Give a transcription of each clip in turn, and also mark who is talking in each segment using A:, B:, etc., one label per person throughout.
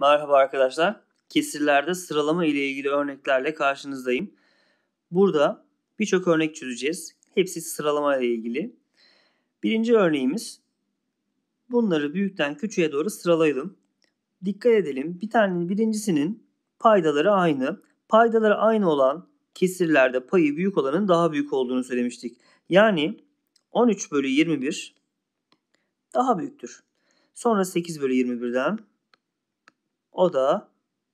A: Merhaba arkadaşlar. Kesirlerde sıralama ile ilgili örneklerle karşınızdayım. Burada birçok örnek çözeceğiz. Hepsi sıralama ile ilgili. Birinci örneğimiz bunları büyükten küçüğe doğru sıralayalım. Dikkat edelim. Bir tane birincisinin paydaları aynı. Paydaları aynı olan kesirlerde payı büyük olanın daha büyük olduğunu söylemiştik. Yani 13 bölü 21 daha büyüktür. Sonra 8 bölü 21'den o da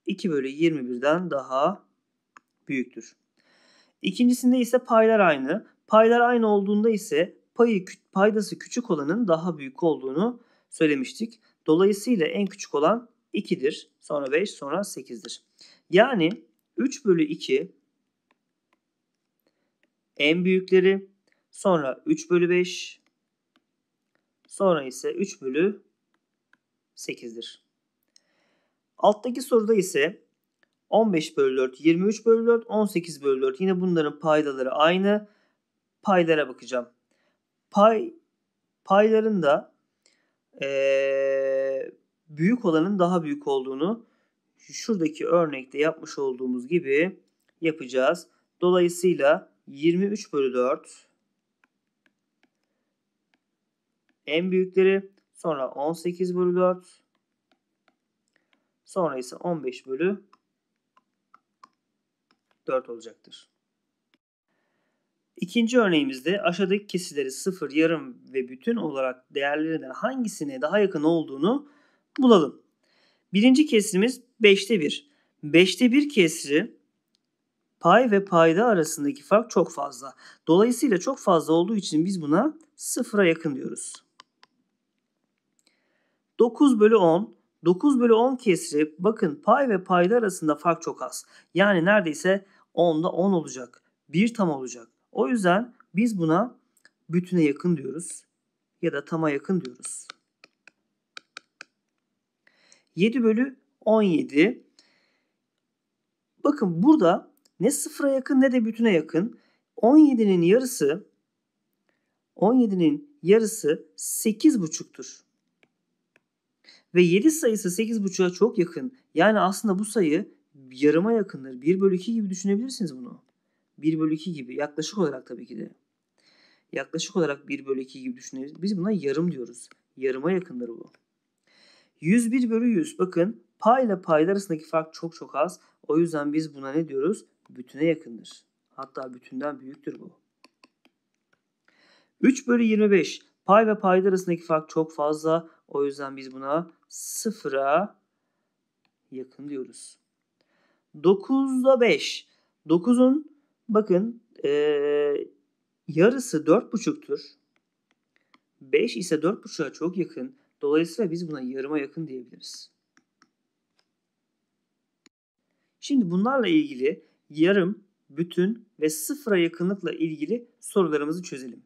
A: 2 bölü 21'den daha büyüktür. İkincisinde ise paylar aynı. Paylar aynı olduğunda ise payı paydası küçük olanın daha büyük olduğunu söylemiştik. Dolayısıyla en küçük olan 2'dir. Sonra 5, sonra 8'dir. Yani 3 bölü 2 en büyükleri, sonra 3 bölü 5, sonra ise 3 bölü 8'dir. Alttaki soruda ise 15 bölü 4, 23 bölü 4, 18 bölü 4. Yine bunların paydaları aynı. Paylara bakacağım. Pay payların da ee, büyük olanın daha büyük olduğunu şuradaki örnekte yapmış olduğumuz gibi yapacağız. Dolayısıyla 23 bölü 4 en büyükleri sonra 18 bölü 4 Sonra ise 15 bölü 4 olacaktır. İkinci örneğimizde aşağıdaki kesirleri 0, yarım ve bütün olarak değerlerinden hangisine daha yakın olduğunu bulalım. Birinci kesimiz 5'te 1. 5'te 1 kesri pay ve payda arasındaki fark çok fazla. Dolayısıyla çok fazla olduğu için biz buna sıfıra yakın diyoruz. 9 bölü 10 9 bölü 10 kesri bakın pay ve payda arasında fark çok az. Yani neredeyse 10'da 10 olacak. 1 tam olacak. O yüzden biz buna bütüne yakın diyoruz. Ya da tama yakın diyoruz. 7 bölü 17. Bakın burada ne sıfıra yakın ne de bütüne yakın. 17'nin yarısı 17'nin yarısı 8,5'tur. Ve 7 sayısı 8.5'a çok yakın. Yani aslında bu sayı yarıma yakındır. 1 bölü 2 gibi düşünebilirsiniz bunu. 1 bölü 2 gibi. Yaklaşık olarak tabii ki de. Yaklaşık olarak 1 bölü 2 gibi düşünebiliriz. Biz buna yarım diyoruz. Yarıma yakındır bu. 101 bölü 100. Bakın pay ile paylar arasındaki fark çok çok az. O yüzden biz buna ne diyoruz? Bütüne yakındır. Hatta bütünden büyüktür bu. 3 bölü 25. Pay ve payda arasındaki fark çok fazla. O yüzden biz buna sıfıra yakın diyoruz. 9'da 5. 9'un bakın e, yarısı 4,5'tür. 5 ise 4,5'a çok yakın. Dolayısıyla biz buna yarıma yakın diyebiliriz. Şimdi bunlarla ilgili yarım, bütün ve sıfıra yakınlıkla ilgili sorularımızı çözelim.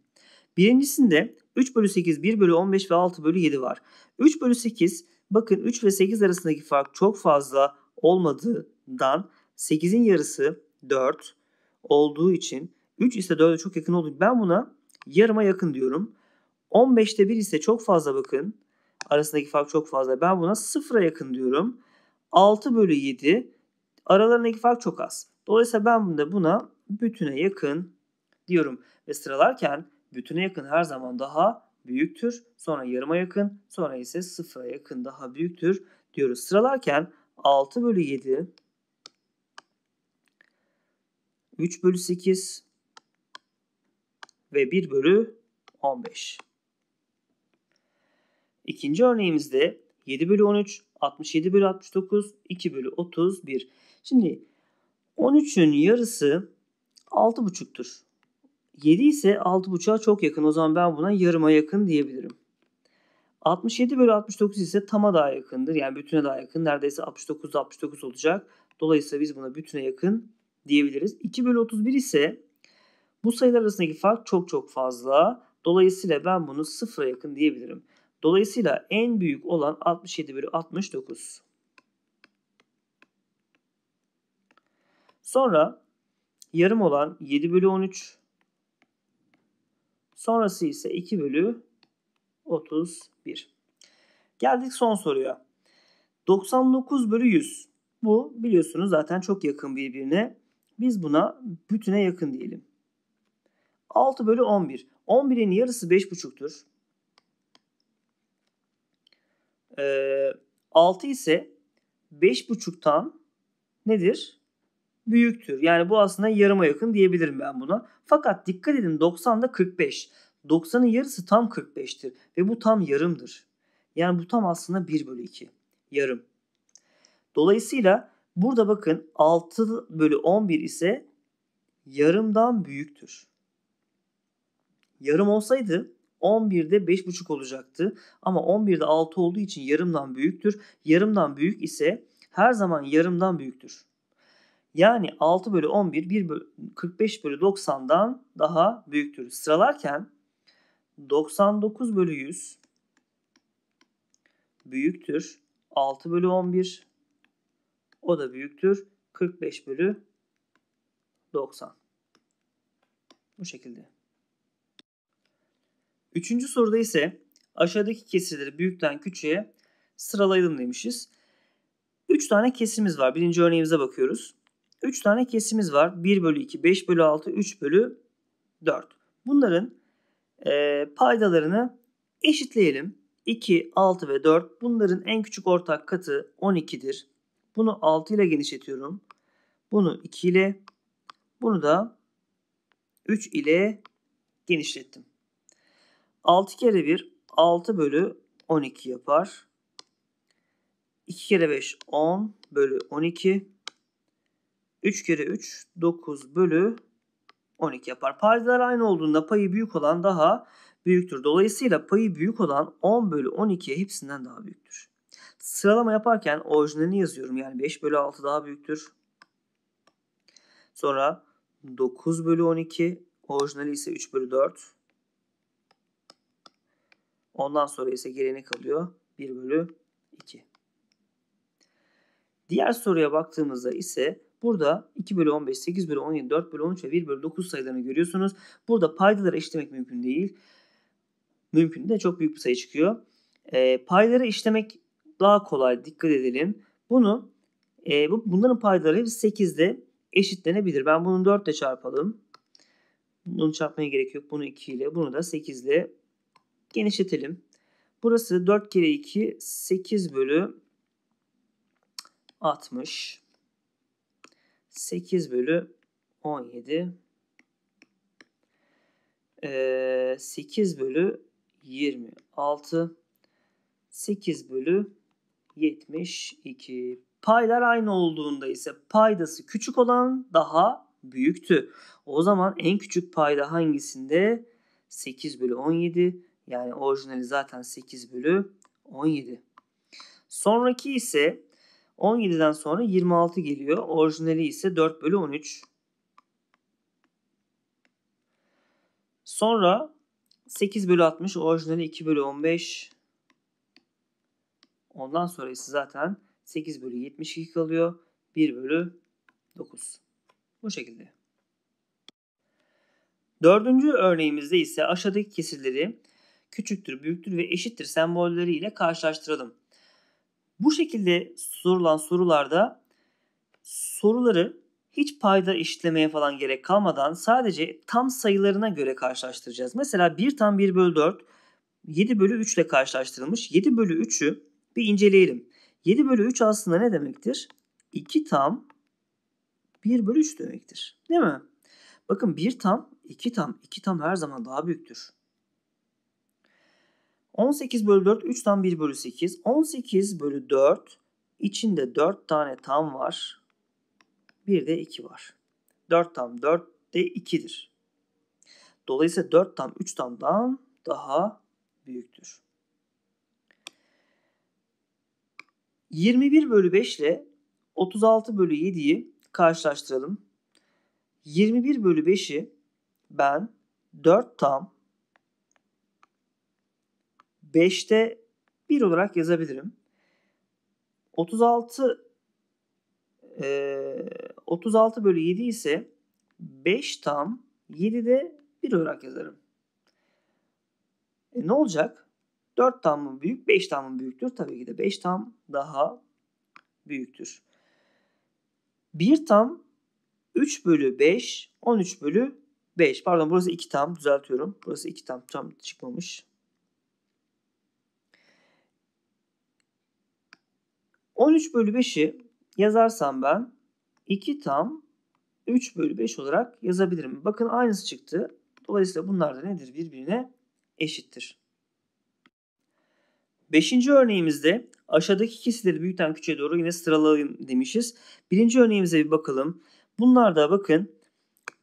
A: Birincisinde 3 bölü 8, 1 bölü 15 ve 6 bölü 7 var. 3 bölü 8 Bakın 3 ve 8 arasındaki fark çok fazla olmadığından 8'in yarısı 4 olduğu için 3 ise 4'e çok yakın olduğu için ben buna yarıma yakın diyorum. 15'te 1 ise çok fazla bakın. Arasındaki fark çok fazla. Ben buna 0'a yakın diyorum. 6 bölü 7 aralarındaki fark çok az. Dolayısıyla ben bunda buna bütüne yakın diyorum. Ve sıralarken bütüne yakın her zaman daha büyüktür. Sonra yarıma yakın. Sonra ise sıfıra yakın daha büyüktür diyoruz. Sıralarken 6 bölü 7 3 bölü 8 ve 1 bölü 15. İkinci örneğimizde 7 bölü 13, 67 bölü 69, 2 bölü 31. Şimdi 13'ün yarısı 6,5'tür. 7 ise 6.5'a çok yakın. O zaman ben buna yarıma yakın diyebilirim. 67 bölü 69 ise tama daha yakındır. Yani bütüne daha yakın. Neredeyse 69 69 olacak. Dolayısıyla biz buna bütüne yakın diyebiliriz. 2 bölü 31 ise bu sayılar arasındaki fark çok çok fazla. Dolayısıyla ben bunu sıfıra yakın diyebilirim. Dolayısıyla en büyük olan 67 bölü 69. Sonra yarım olan 7 bölü 13 Sonrası ise 2 bölü 31. Geldik son soruya. 99 bölü 100. Bu biliyorsunuz zaten çok yakın birbirine. Biz buna bütüne yakın diyelim. 6 bölü 11. 11'in yarısı 5,5'tür. Ee, 6 ise 5,5'tan nedir? büyüktür. Yani bu aslında yarıma yakın diyebilirim ben buna. Fakat dikkat edin 90'da 45. 90'ın yarısı tam 45'tir ve bu tam yarımdır. Yani bu tam aslında 1 bölü 2. Yarım. Dolayısıyla burada bakın 6 bölü 11 ise yarımdan büyüktür. Yarım olsaydı 11'de 5,5 olacaktı. Ama 11'de 6 olduğu için yarımdan büyüktür. Yarımdan büyük ise her zaman yarımdan büyüktür. Yani 6 bölü 11 1 bölü, 45 bölü 90'dan daha büyüktür. Sıralarken 99 bölü 100 büyüktür. 6 bölü 11 o da büyüktür. 45 bölü 90. Bu şekilde. Üçüncü soruda ise aşağıdaki kesirleri büyükten küçüğe sıralayalım demişiz. 3 tane kesimiz var. Birinci örneğimize bakıyoruz. 3 tane kesimiz var. 1 bölü 2, 5 bölü 6, 3 bölü 4. Bunların e, paydalarını eşitleyelim. 2, 6 ve 4. Bunların en küçük ortak katı 12'dir. Bunu 6 ile genişletiyorum. Bunu 2 ile, bunu da 3 ile genişlettim. 6 kere 1, 6 bölü 12 yapar. 2 kere 5, 10 bölü 12. 3 kere 3 9 bölü 12 yapar. Paydalar aynı olduğunda payı büyük olan daha büyüktür. Dolayısıyla payı büyük olan 10 bölü 12 hepsinden daha büyüktür. Sıralama yaparken orijinalini yazıyorum. Yani 5 bölü 6 daha büyüktür. Sonra 9 bölü 12. Orijinali ise 3 bölü 4. Ondan sonra ise gelene kalıyor 1 bölü 2. Diğer soruya baktığımızda ise Burada 2 bölü 15, 8 bölü 17, 4 bölü 13 ve 1 bölü 9 sayılarını görüyorsunuz. Burada paydaları işlemek mümkün değil. Mümkün de çok büyük bir sayı çıkıyor. E, ee, payları işlemek daha kolay dikkat edelim. Bunu e, bu, bunların paydaları 8'de eşitlenebilir. Ben bunu 4 ile çarpalım. Bunu çarpmaya gerek yok. Bunu 2 ile bunu da 8 ile genişletelim. Burası 4 kere 2 8 bölü 60. 8 bölü 17 8 ee, bölü 26 8 bölü 72 paylar aynı olduğunda ise paydası küçük olan daha büyüktü. O zaman en küçük payda hangisinde? 8 bölü 17 yani orijinali zaten 8 bölü 17. Sonraki ise 17'den sonra 26 geliyor. Orijinali ise 4 bölü 13. Sonra 8 bölü 60 orijinali 2 bölü 15. Ondan sonra ise zaten 8 bölü 72 kalıyor. 1 bölü 9. Bu şekilde. Dördüncü örneğimizde ise aşağıdaki kesirleri küçüktür, büyüktür ve eşittir sembolleri ile karşılaştıralım. Bu şekilde sorulan sorularda soruları hiç payda işlemeye falan gerek kalmadan sadece tam sayılarına göre karşılaştıracağız. Mesela 1 tam 1 bölü 4 7 bölü 3 ile karşılaştırılmış. 7 bölü 3'ü bir inceleyelim. 7 bölü 3 aslında ne demektir? 2 tam 1 bölü 3 demektir. Değil mi? Bakın 1 tam, 2 tam, 2 tam her zaman daha büyüktür. 18 bölü 4 3'ten 1 bölü 8. 18 bölü 4 içinde 4 tane tam var. Bir de 2 var. 4 tam 4 de 2'dir. Dolayısıyla 4 tam 3 tamdan daha büyüktür. 21 bölü 5 ile 36 bölü 7'yi karşılaştıralım. 21 bölü 5'i ben 4 tam 5'te 1 olarak yazabilirim. 36 e, 36 bölü 7 ise 5 tam de 1 olarak yazarım. E ne olacak? 4 tam mı büyük, 5 tam mı büyüktür? Tabii ki de 5 tam daha büyüktür. 1 tam 3 bölü 5, 13 bölü 5. Pardon burası 2 tam düzeltiyorum. Burası 2 tam tam çıkmamış. 13 bölü 5'i yazarsam ben 2 tam 3 bölü 5 olarak yazabilirim. Bakın aynısı çıktı. Dolayısıyla bunlar da nedir? Birbirine eşittir. Beşinci örneğimizde aşağıdaki kesirleri büyükten küçüğe doğru yine sıralayın demişiz. Birinci örneğimize bir bakalım. Bunlarda bakın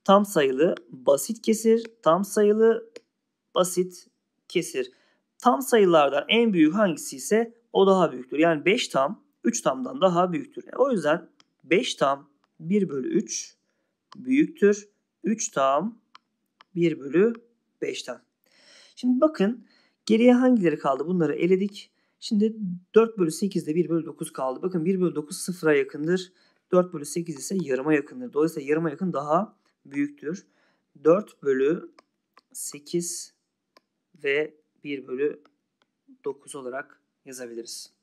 A: tam sayılı basit kesir, tam sayılı basit kesir. Tam sayılardan en büyük hangisi ise o daha büyüktür. Yani 5 tam 3 tamdan daha büyüktür. Yani e, o yüzden 5 tam 1 bölü 3 büyüktür. 3 tam 1 bölü 5'ten. Şimdi bakın geriye hangileri kaldı bunları eledik. Şimdi 4 bölü 8'de 1 bölü 9 kaldı. Bakın 1 bölü 9 sıfıra yakındır. 4 bölü 8 ise yarıma yakındır. Dolayısıyla yarıma yakın daha büyüktür. 4 bölü 8 ve 1 bölü 9 olarak yazabiliriz.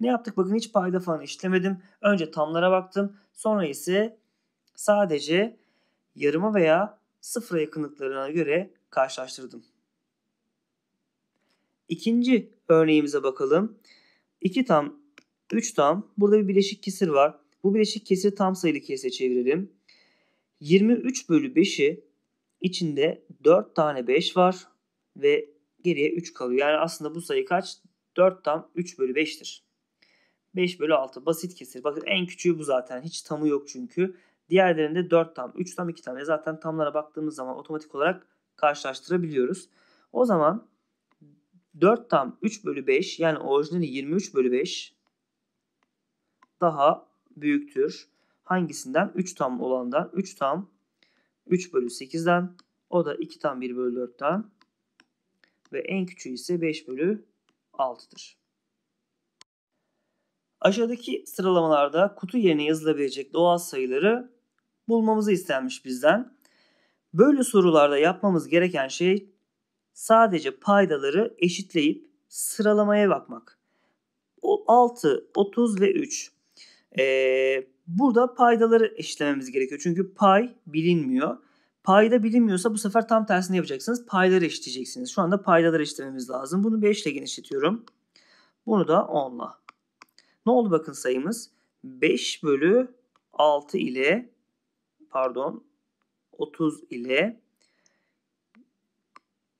A: Ne yaptık? Bakın hiç payda falan işlemedim. Önce tamlara baktım. Sonra ise sadece yarıma veya sıfıra yakınlıklarına göre karşılaştırdım. İkinci örneğimize bakalım. 2 tam, 3 tam. Burada bir bileşik kesir var. Bu bileşik kesiri tam sayılı kese çevirelim. 23 bölü 5'i içinde 4 tane 5 var ve geriye 3 kalıyor. Yani aslında bu sayı kaç? 4 tam 3 bölü 5'tir. 5 bölü 6 basit kesir. Bakın en küçüğü bu zaten. Hiç tamı yok çünkü. Diğerlerinde 4 tam, 3 tam, 2 tam. E zaten tamlara baktığımız zaman otomatik olarak karşılaştırabiliyoruz. O zaman 4 tam 3 bölü 5 yani orijinali 23 bölü 5 daha büyüktür. Hangisinden? 3 tam olandan. 3 tam 3 bölü 8'den. O da 2 tam 1 bölü 4'ten. Ve en küçüğü ise 5 bölü 6'dır. Aşağıdaki sıralamalarda kutu yerine yazılabilecek doğal sayıları bulmamızı istenmiş bizden. Böyle sorularda yapmamız gereken şey sadece paydaları eşitleyip sıralamaya bakmak. 6, 30 ve 3. Ee, burada paydaları eşitlememiz gerekiyor. Çünkü pay bilinmiyor. Payda bilinmiyorsa bu sefer tam tersini yapacaksınız. Payları eşitleyeceksiniz. Şu anda paydaları eşitlememiz lazım. Bunu 5 ile genişletiyorum. Bunu da 10 ile. Ne oldu bakın sayımız? 5 bölü 6 ile pardon 30 ile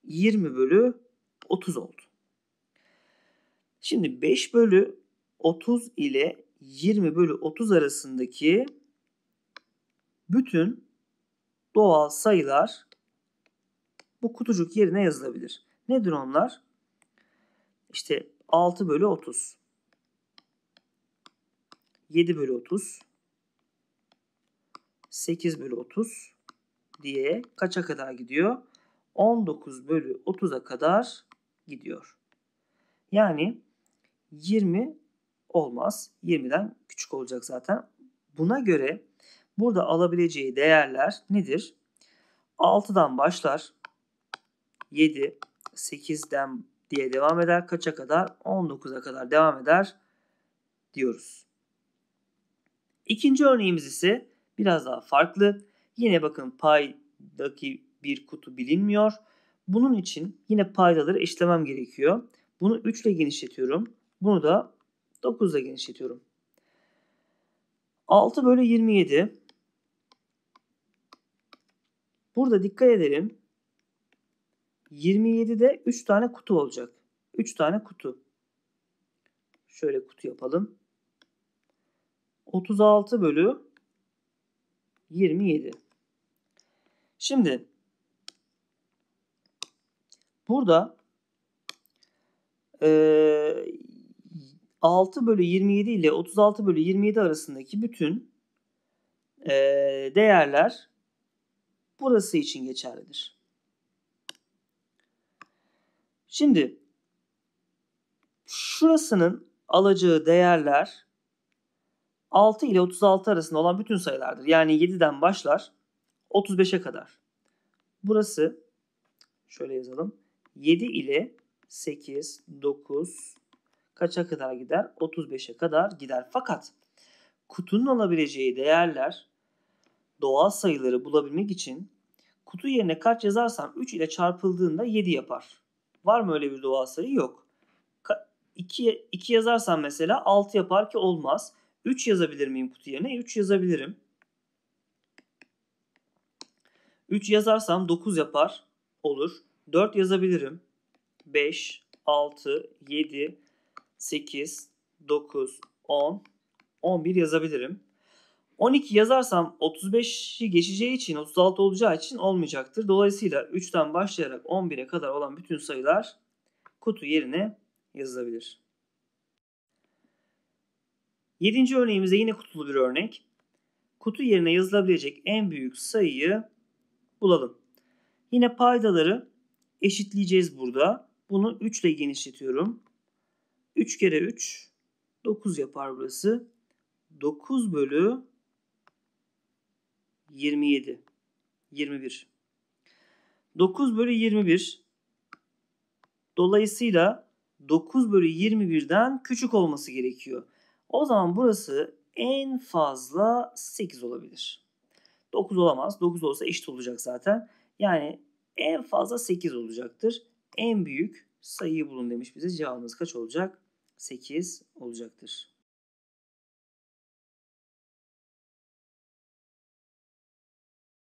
A: 20 bölü 30 oldu. Şimdi 5 bölü 30 ile 20 bölü 30 arasındaki bütün doğal sayılar bu kutucuk yerine yazılabilir. Nedir onlar? İşte 6 bölü 30, 7 bölü 30, 8 bölü 30 diye kaça kadar gidiyor? 19 bölü 30'a kadar gidiyor. Yani 20 olmaz. 20'den küçük olacak zaten. Buna göre burada alabileceği değerler nedir? 6'dan başlar. 7, 8'den diye devam eder. Kaça kadar? 19'a kadar devam eder diyoruz. İkinci örneğimiz ise biraz daha farklı. Yine bakın paydaki bir kutu bilinmiyor. Bunun için yine paydaları eşlemem gerekiyor. Bunu 3 ile genişletiyorum. Bunu da 9 ile genişletiyorum. 6 bölü 27. Burada dikkat edelim. 27'de 3 tane kutu olacak. 3 tane kutu. Şöyle kutu yapalım. 36 bölü 27. Şimdi burada e, 6 bölü 27 ile 36 bölü 27 arasındaki bütün e, değerler burası için geçerlidir. Şimdi şurasının alacağı değerler 6 ile 36 arasında olan bütün sayılardır. Yani 7'den başlar 35'e kadar. Burası şöyle yazalım. 7 ile 8, 9 kaça kadar gider? 35'e kadar gider. Fakat kutunun alabileceği değerler doğal sayıları bulabilmek için kutu yerine kaç yazarsam 3 ile çarpıldığında 7 yapar. Var mı öyle bir doğal sayı? Yok. 2, 2 yazarsam mesela 6 yapar ki olmaz. 3 yazabilir miyim kutu yerine? 3 yazabilirim. 3 yazarsam 9 yapar. Olur. 4 yazabilirim. 5, 6, 7, 8, 9, 10, 11 yazabilirim. 12 yazarsam 35'i geçeceği için 36 olacağı için olmayacaktır. Dolayısıyla 3'ten başlayarak 11'e kadar olan bütün sayılar kutu yerine yazılabilir. Yedinci örneğimizde yine kutulu bir örnek. Kutu yerine yazılabilecek en büyük sayıyı bulalım. Yine paydaları eşitleyeceğiz burada. Bunu 3 ile genişletiyorum. 3 kere 3 9 yapar burası. 9 bölü 27. 21. 9 bölü 21. Dolayısıyla 9 bölü 21'den küçük olması gerekiyor. O zaman burası en fazla 8 olabilir. 9 olamaz. 9 olsa eşit olacak zaten. Yani en fazla 8 olacaktır. En büyük sayıyı bulun demiş bize. Cevabımız kaç olacak? 8 olacaktır.